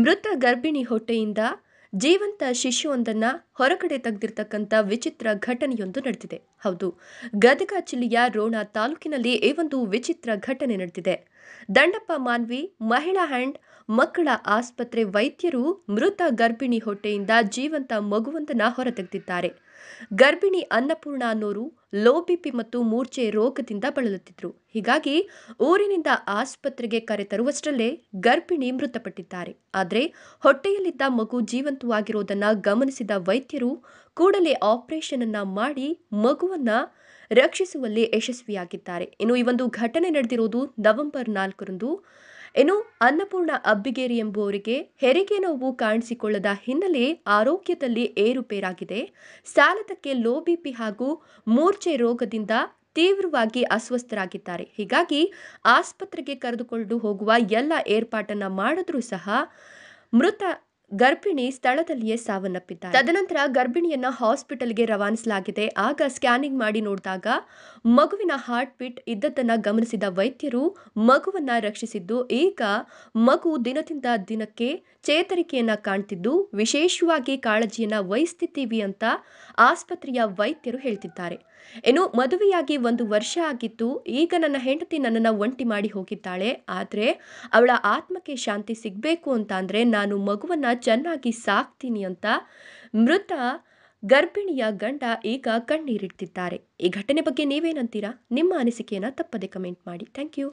ಮೃತ ಗರ್ಭಿಣಿ ಹೊಟ್ಟೆಯಿಂದ ಜೀವಂತ ಶಿಶುವೊಂದನ್ನ ಹೊರಗಡೆ ತೆಗೆದಿರ್ತಕ್ಕಂಥ ವಿಚಿತ್ರ ಘಟನೆಯೊಂದು ನಡೆದಿದೆ ಹೌದು ಗದಗ ಜಿಲ್ಲೆಯ ರೋಣ ತಾಲೂಕಿನಲ್ಲಿ ಈ ಒಂದು ವಿಚಿತ್ರ ಘಟನೆ ನಡೆದಿದೆ ದಂಡಪ್ಪ ಮಾನ್ವಿ ಮಹಿಳಾ ಹ್ಯಾಂಡ್ ಮಕ್ಕಳ ಆಸ್ಪತ್ರೆ ವೈದ್ಯರು ಮೃತ ಗರ್ಭಿಣಿ ಹೊಟ್ಟೆಯಿಂದ ಜೀವಂತ ಮಗುವೊಂದನ್ನು ಹೊರತೆಗೆದಿದ್ದಾರೆ ಗರ್ಭಿಣಿ ಅನ್ನಪೂರ್ಣ ಅನ್ನೋರು ಲೋಬಿಪಿ ಮತ್ತು ಮೂರ್ಛೆ ರೋಗದಿಂದ ಬಳಲುತ್ತಿದ್ದರು ಹೀಗಾಗಿ ಊರಿನಿಂದ ಆಸ್ಪತ್ರೆಗೆ ಕರೆತರುವಷ್ಟರಲ್ಲೇ ಗರ್ಭಿಣಿ ಮೃತಪಟ್ಟಿದ್ದಾರೆ ಆದರೆ ಹೊಟ್ಟೆಯಲ್ಲಿದ್ದ ಮಗು ಜೀವಂತವಾಗಿರೋದನ್ನು ಗಮನಿಸಿದ ವೈದ್ಯರು ಕೂಡಲೇ ಆಪರೇಷನ್ ಅನ್ನ ಮಾಡಿ ಮಗುವನ್ನ ರಕ್ಷಿಸುವಲ್ಲಿ ಯಶಸ್ವಿಯಾಗಿದ್ದಾರೆ ಇನ್ನು ಈ ಒಂದು ಘಟನೆ ನಡೆದಿರೋದು ನವೆಂಬರ್ ನಾಲ್ಕರಂದು ಏನು ಅನ್ನಪೂರ್ಣ ಅಬ್ಬಿಗೇರಿ ಎಂಬುವರಿಗೆ ಹೆರಿಗೆ ನೋವು ಕಾಣಿಸಿಕೊಳ್ಳದ ಹಿನ್ನೆಲೆ ಆರೋಗ್ಯದಲ್ಲಿ ಏರುಪೇರಾಗಿದೆ ಸಾಲದಕ್ಕೆ ಲೋ ಬಿಪಿ ಹಾಗೂ ಮೂರ್ಛೆ ರೋಗದಿಂದ ತೀವ್ರವಾಗಿ ಅಸ್ವಸ್ಥರಾಗಿದ್ದಾರೆ ಹೀಗಾಗಿ ಆಸ್ಪತ್ರೆಗೆ ಕರೆದುಕೊಂಡು ಹೋಗುವ ಎಲ್ಲ ಏರ್ಪಾಟನ್ನು ಮಾಡಿದ್ರೂ ಸಹ ಮೃತ ಗರ್ಭಿಣಿ ಸ್ಥಳದಲ್ಲಿಯೇ ಸಾವನ್ನಪ್ಪಿದ್ದಾರೆ ತದನಂತರ ಗರ್ಭಿಣಿಯನ್ನ ಹಾಸ್ಪಿಟಲ್ಗೆ ರವಾನಿಸಲಾಗಿದೆ ಆಗ ಸ್ಕ್ಯಾನಿಂಗ್ ಮಾಡಿ ನೋಡಿದಾಗ ಮಗುವಿನ ಹಾರ್ಟ್ ಬೀಟ್ ಇದ್ದದ್ದನ್ನ ಗಮನಿಸಿದ ವೈದ್ಯರು ಮಗುವನ್ನ ರಕ್ಷಿಸಿದ್ದು ಈಗ ಮಗು ದಿನದಿಂದ ದಿನಕ್ಕೆ ಚೇತರಿಕೆಯನ್ನ ಕಾಣ್ತಿದ್ದು ವಿಶೇಷವಾಗಿ ಕಾಳಜಿಯನ್ನ ವಹಿಸ್ತಿದ್ದೀವಿ ಅಂತ ಆಸ್ಪತ್ರೆಯ ವೈದ್ಯರು ಹೇಳ್ತಿದ್ದಾರೆ ಏನು ಮದುವೆಯಾಗಿ ಒಂದು ವರ್ಷ ಆಗಿತ್ತು ಈಗ ನನ್ನ ಹೆಂಡತಿ ನನ್ನನ್ನು ಒಂಟಿ ಮಾಡಿ ಹೋಗಿದ್ದಾಳೆ ಆದ್ರೆ ಅವಳ ಆತ್ಮಕ್ಕೆ ಶಾಂತಿ ಸಿಗಬೇಕು ಅಂತ ನಾನು ಮಗುವನ್ನ ಚೆನ್ನಾಗಿ ಸಾಕ್ತೀನಿ ಅಂತ ಮೃತ ಗರ್ಭಿಣಿಯ ಗಂಡ ಈಗ ಕಣ್ಣೀರಿಡ್ತಿದ್ದಾರೆ ಈ ಘಟನೆ ಬಗ್ಗೆ ನೀವೇನಂತೀರಾ ನಿಮ್ಮ ಅನಿಸಿಕೆಯನ್ನು ತಪ್ಪದೆ ಕಮೆಂಟ್ ಮಾಡಿ ಥ್ಯಾಂಕ್ ಯು